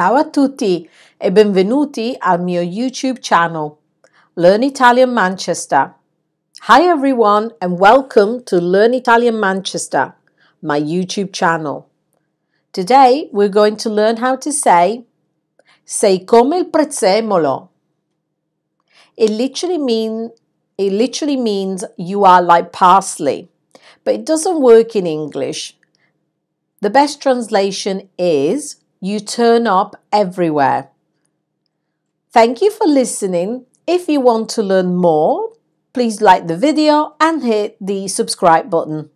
Ciao a tutti e benvenuti al mio YouTube channel, Learn Italian Manchester. Hi everyone and welcome to Learn Italian Manchester, my YouTube channel. Today we're going to learn how to say Sei come il prezzemolo. It literally mean it literally means you are like parsley, but it doesn't work in English. The best translation is you turn up everywhere. Thank you for listening. If you want to learn more, please like the video and hit the subscribe button.